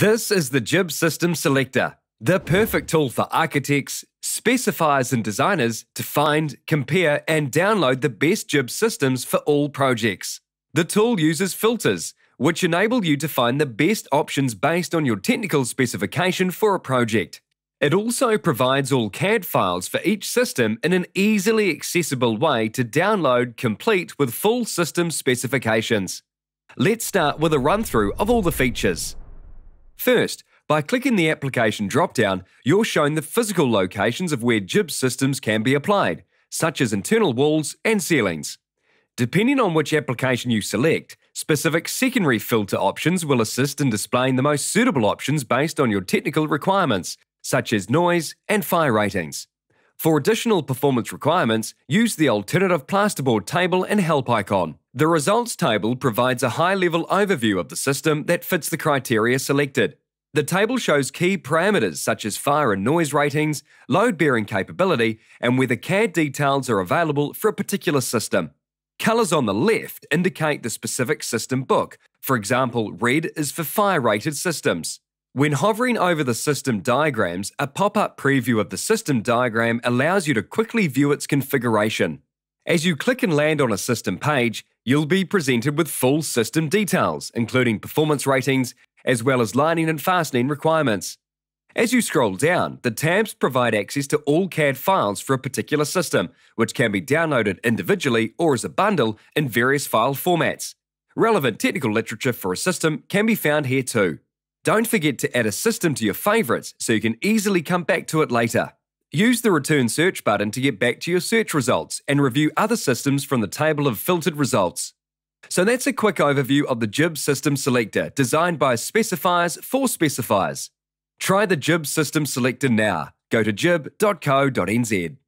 This is the Jib System Selector, the perfect tool for architects, specifiers, and designers to find, compare, and download the best Jib systems for all projects. The tool uses filters, which enable you to find the best options based on your technical specification for a project. It also provides all CAD files for each system in an easily accessible way to download complete with full system specifications. Let's start with a run through of all the features. First, by clicking the application dropdown, you're shown the physical locations of where jib systems can be applied, such as internal walls and ceilings. Depending on which application you select, specific secondary filter options will assist in displaying the most suitable options based on your technical requirements, such as noise and fire ratings. For additional performance requirements, use the alternative plasterboard table and help icon. The results table provides a high-level overview of the system that fits the criteria selected. The table shows key parameters such as fire and noise ratings, load-bearing capability, and whether CAD details are available for a particular system. Colours on the left indicate the specific system book. For example, red is for fire-rated systems. When hovering over the system diagrams, a pop-up preview of the system diagram allows you to quickly view its configuration. As you click and land on a system page, you'll be presented with full system details, including performance ratings, as well as lining and fastening requirements. As you scroll down, the tabs provide access to all CAD files for a particular system, which can be downloaded individually or as a bundle in various file formats. Relevant technical literature for a system can be found here too. Don't forget to add a system to your favorites so you can easily come back to it later. Use the return search button to get back to your search results and review other systems from the table of filtered results. So that's a quick overview of the Jib System Selector designed by specifiers for specifiers. Try the Jib System Selector now. Go to jib.co.nz.